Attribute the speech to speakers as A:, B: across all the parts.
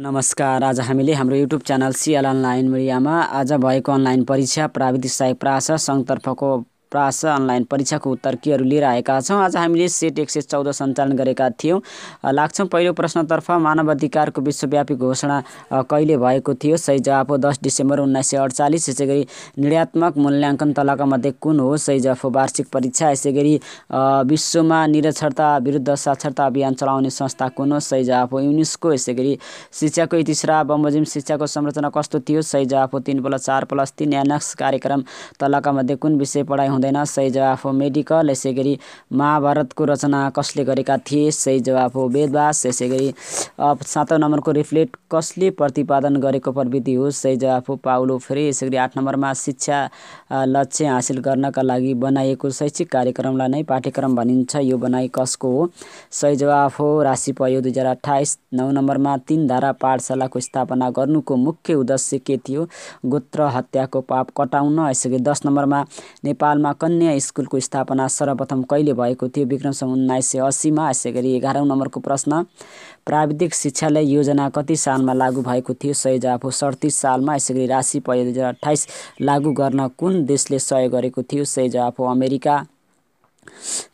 A: नमस्कार आज हामीले हाम्रो युट्युब च्यानल सिएल अनलाइन मिडियामा आज भएको अनलाइन परीक्षा प्राविधिक सहायक प्रास सङ्घतर्फको प्रास अनलाइन परीक्षाको उत्तर केहरू लिएर आएका छौँ आज हामीले सेट एक सय चौध सञ्चालन गरेका थियौँ लाग्छौँ पहिलो प्रश्नतर्फ मानव अधिकारको विश्वव्यापी घोषणा कहिले भएको थियो सही जवाफ हो दस डिसेम्बर उन्नाइस सय अडचालिस यसै गरी निर्णयात्मक मूल्याङ्कन तलाका मध्ये कुन हो सही जवाफ हो वार्षिक परीक्षा यसै गरी विश्वमा निरक्षरता विरुद्ध साक्षरता अभियान चलाउने संस्था कुन हो सही जवाफ हो युनेस्को यसै गरी शिक्षाको इतिसरा बमोजिम शिक्षाको संरचना कस्तो थियो सही जवाफ हो तिन प्लस चार प्लस तिन एनएक्स कार्यक्रम तलाका मध्ये कुन विषय पढाइ हुँदैन सही जवाफ हो मेडिकल यसै गरी महाभारतको रचना कसले गरेका थिए सही जवाफ हो वेदवास यसै गरी सातौँ नम्बरको रिफ्लेक्ट कसले प्रतिपादन गरेको प्रवृत्ति हो सही जवाफ हो पाउलो फेरि यसै गरी आठ नम्बरमा शिक्षा लक्ष्य हासिल गर्नका लागि बनाइएको शैक्षिक कार्यक्रमलाई नै पाठ्यक्रम भनिन्छ यो बनाइ कसको हो सही जवाफ हो पयो दुई हजार अठाइस नौ नम्बरमा तिन धारा पाठशालाको स्थापना गर्नुको मुख्य उद्देश्य के थियो गोत्र हत्याको पाप कटाउन यसै गरी दस नम्बरमा नेपालमा कन्या स्कुलको स्थापना सर्वप्रथम कहिले भएको थियो विक्रमसम्म उन्नाइस सय अस्सीमा यसै गरी एघारौँ नम्बरको प्रश्न प्राविधिक शिक्षालय योजना कति सालमा लागू भएको थियो सय हो सडतिस सालमा यसै गरी राशि पहिलो हजार अठाइस लागू गर्न कुन देशले सहयोग गरेको थियो सय हो अमेरिका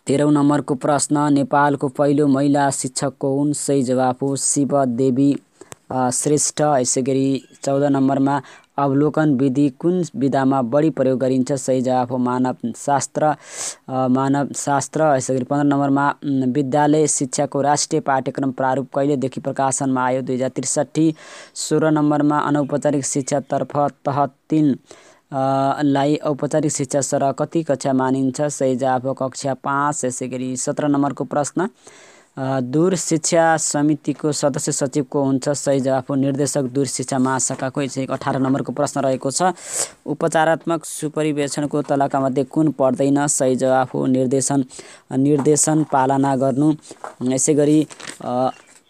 A: तेह्रौँ नम्बरको प्रश्न नेपालको पहिलो महिला शिक्षकको को हुन् सही जवाफ हो शिवदेवी श्रेष्ठ यसै गरी चौध नम्बरमा अवलोकन विधि कुन विधामा बढी प्रयोग गरिन्छ सही जवाफ हो मानव शास्त्र यसै गरी पन्ध्र नम्बरमा विद्यालय शिक्षाको राष्ट्रिय पाठ्यक्रम प्रारूप कहिलेदेखि प्रकाशनमा आयो दुई हजार त्रिसठी सोह्र नम्बरमा अनौपचारिक शिक्षातर्फ तह तिन लाई औपचारिक शिक्षा सर कति कक्षा मानिन्छ सही जवाफ हो कक्षा पाँच यसै गरी सत्र नम्बरको प्रश्न दूर शिक्षा समितिको सदस्य सचिवको हुन्छ सही जवाफ हो निर्देशक दूर शिक्षा महाशाखाको एक अठार नम्बरको प्रश्न रहेको छ उपचारात्मक सुपरिवेक्षणको तलाका मध्ये कुन पर्दैन सही जवाफ हो निर्देशन निर्देशन पालना गर्नु यसै गरी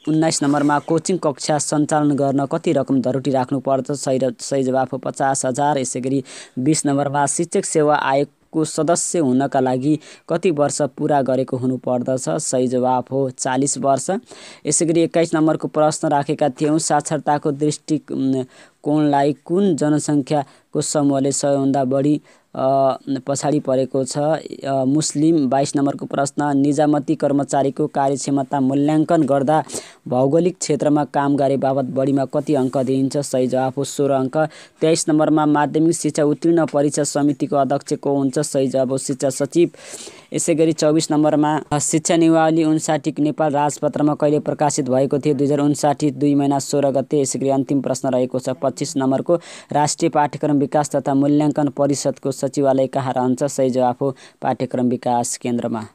A: उन्नाइस नम्बरमा कोचिङ कक्षा सञ्चालन गर्न कति रकम धरोटी राख्नुपर्छ सही सही जवाफ हो पचास हजार यसै गरी बिस नम्बरमा शिक्षक सेवा आयोग को सदस्य हुनका लागि कति वर्ष पुरा गरेको हुनुपर्दछ सही जवाफ हो चालिस वर्ष यसै गरी एक्काइस नम्बरको प्रश्न राखेका थियौँ साक्षरताको दृष्टिकोणलाई कुन जनसङ्ख्याको समूहले सबैभन्दा बढी पछाडि परेको छ मुस्लिम बाइस नम्बरको प्रश्न निजामती कर्मचारीको कार्यक्षमता मूल्याङ्कन गर्दा भौगोलिक क्षेत्रमा काम गरे बाबत बढीमा कति अङ्क दिइन्छ सही जवाफ हो सोह्र अङ्क तेइस नम्बरमा माध्यमिक शिक्षा उत्तीर्ण परीक्षा समितिको अध्यक्ष को हुन्छ सही जवाफ हो शिक्षा सचिव यसै गरी चौबिस नम्बरमा शिक्षा निवाली उन्साठी नेपाल राजपत्रमा कहिले प्रकाशित भएको थियो दुई हजार उन्साठी दुई महिना सोह्र गते यसै गरी अन्तिम प्रश्न रहेको छ पच्चिस नम्बरको राष्ट्रिय पाठ्यक्रम विकास तथा मूल्याङ्कन परिषदको सचिवालय कहाँ रहन्छ सही जवाफ हो पाठ्यक्रम विकास केन्द्रमा